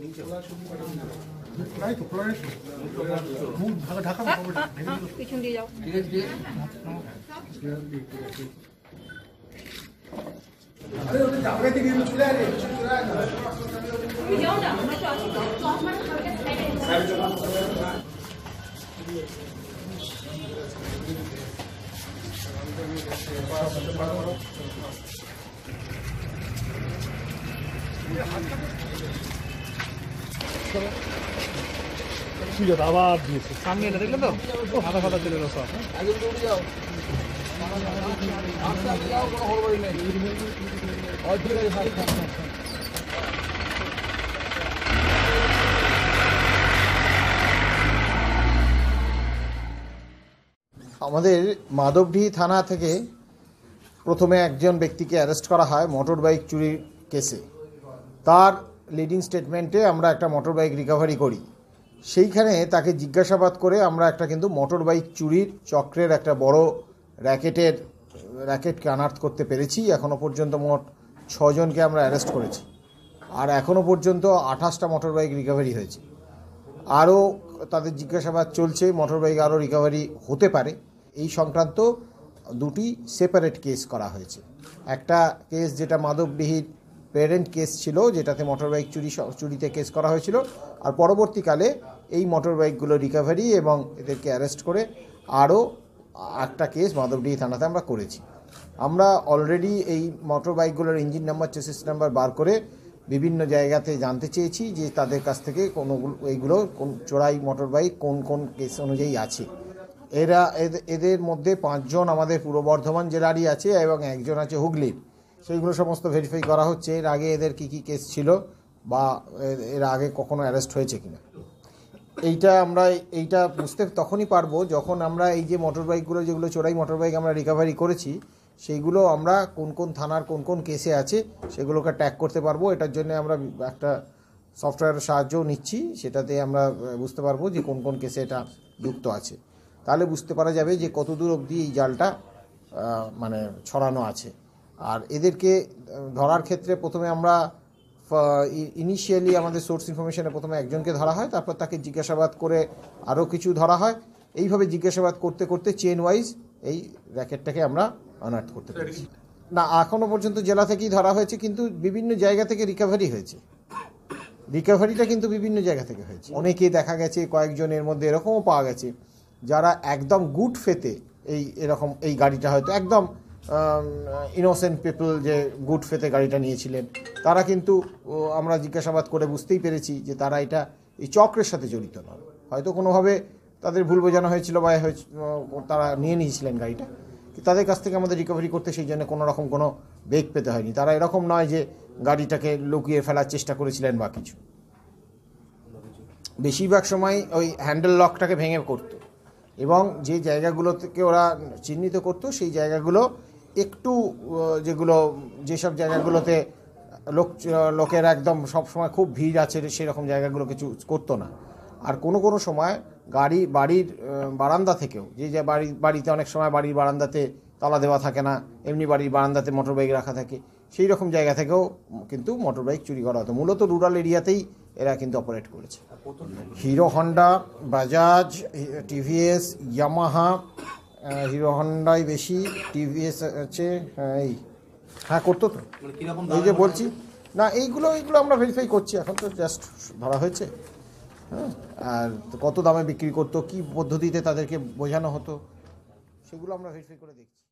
নাই তো ঢাকা পিছন দিয়ে যাও আরে ওটা জায়গা থেকে চলে আরে চলে আরে তুমি যাও না আমরা তো আছি তো আমার খাবার খাইতে আবার দিয়েছে সামনে এটা দেখলে তো সাদা সাদা চলে সব আমাদের মাধবডি থানা থেকে প্রথমে একজন ব্যক্তিকে অ্যারেস্ট করা হয় মোটর বাইক চুরির কেসে তার লিডিং স্টেটমেন্টে আমরা একটা মোটর বাইক রিকাভারি করি সেইখানে তাকে জিজ্ঞাসাবাদ করে আমরা একটা কিন্তু মোটর বাইক চুরির চক্রের একটা বড় র্যাকেটের র্যাকেটকে আনার্থ করতে পেরেছি এখনও পর্যন্ত মোট ছজনকে আমরা অ্যারেস্ট করেছি আর এখনও পর্যন্ত আঠাশটা মোটর বাইক রিকাভারি হয়েছে আরও তাদের জিজ্ঞাসাবাদ চলছে মোটর বাইক আরও রিকাভারি হতে পারে এই সংক্রান্ত দুটি সেপারেট কেস করা হয়েছে একটা কেস যেটা মাধবডিহির প্যারেন্ট কেস ছিল যেটাতে মোটর বাইক চুরি চুরিতে কেস করা হয়েছিল আর পরবর্তীকালে এই মোটর বাইকগুলো রিকভারি এবং এদেরকে অ্যারেস্ট করে আরও একটা কেস মাধবডিহি থানাতে আমরা করেছি আমরা অলরেডি এই মোটর বাইকগুলোর ইঞ্জিন নাম্বার চেসিস নাম্বার বার করে বিভিন্ন জায়গাতে জানতে চেয়েছি যে তাদের কাছ থেকে কোনো এইগুলো কোন চোরাই মোটর বাইক কোন কোন কেস অনুযায়ী আছে এরা এদের মধ্যে পাঁচজন আমাদের পূর্ব বর্ধমান জেলারই আছে এবং একজন আছে হুগলির সেইগুলো সমস্ত ভেরিফাই করা হচ্ছে এর আগে এদের কি কি কেস ছিল বা এর আগে কখনো অ্যারেস্ট হয়েছে কিনা এইটা আমরা এইটা বুঝতে তখনই পারবো যখন আমরা এই যে মোটর বাইকগুলো যেগুলো চোরাই মোটর বাইক আমরা রিকাভারি করেছি সেইগুলো আমরা কোন কোন থানার কোন কোন কেসে আছে সেগুলোকে ট্যাগ করতে পারবো এটার জন্য আমরা একটা সফটওয়্যারের সাহায্যও নিচ্ছি সেটাতে আমরা বুঝতে পারবো যে কোন কোন কেসে এটা যুক্ত আছে তাহলে বুঝতে পারা যাবে যে কত দূর অবধি এই জালটা মানে ছড়ানো আছে আর এদেরকে ধরার ক্ষেত্রে প্রথমে আমরা ইনিশিয়ালি আমাদের সোর্স ইনফরমেশনে প্রথমে একজনকে ধরা হয় তারপর তাকে জিজ্ঞাসাবাদ করে আরও কিছু ধরা হয় এইভাবে জিজ্ঞাসাবাদ করতে করতে চেন ওয়াইজ এই র্যাকেটটাকে আমরা অনার্থ করতে পারি না এখনও পর্যন্ত জেলা থেকেই ধরা হয়েছে কিন্তু বিভিন্ন জায়গা থেকে রিকাভারি হয়েছে রিকাভারিটা কিন্তু বিভিন্ন জায়গা থেকে হয়েছে অনেকেই দেখা গেছে কয়েকজনের মধ্যে এরকমও পাওয়া গেছে যারা একদম গুড ফেতে এই এরকম এই গাড়িটা হয়তো একদম ইনোসেন্ট পিপল যে গুড ফেতে গাড়িটা নিয়েছিলেন তারা কিন্তু আমরা জিজ্ঞাসাবাদ করে বুঝতেই পেরেছি যে তারা এটা এই চক্রের সাথে জড়িত নন হয়তো কোনোভাবে তাদের ভুল বোঝানো হয়েছিল বা তারা নিয়ে নিয়েছিলেন গাড়িটা তাদের কাছ থেকে আমাদের রিকভারি করতে সেই জন্য কোনো রকম কোনো বেগ পেতে হয়নি তারা এরকম নয় যে গাড়িটাকে লুকিয়ে ফেলার চেষ্টা করেছিলেন বা কিছু বেশিরভাগ সময় ওই হ্যান্ডেল লকটাকে ভেঙে করতো এবং যে জায়গাগুলো থেকে ওরা চিহ্নিত করতো সেই জায়গাগুলো একটু যেগুলো যেসব জায়গাগুলোতে লোক লোকের একদম সবসময় খুব ভিড় আছে সেরকম জায়গাগুলোকে চুজ করতো না আর কোনো কোনো সময় গাড়ি বাড়ির বারান্দা থেকেও যে যে বাড়ি বাড়িতে অনেক সময় বাড়ির বারান্দাতে তালা দেওয়া থাকে না এমনি বাড়ির বারান্দাতে মোটর বাইক রাখা থাকে সেই রকম জায়গা থেকেও কিন্তু মোটর বাইক চুরি করা হতো মূলত রুরাল এরিয়াতেই এরা কিন্তু অপারেট করেছে Hero Honda Bajaj TVS Yamaha Hero হন্ডাই বেশি টিভিএস আছে এই হ্যাঁ করতো তো মানে এই যে বলছি মানে? না এইগুলো এইগুলো আমরা ভেরিফাই করছি এখন তো জাস্ট ধরা হয়েছে হ্যাঁ আর কত দামে বিক্রি করতো কি পদ্ধতিতে তাদেরকে বোঝানো হতো সেগুলো আমরা ভেরিফাই করে দেখছি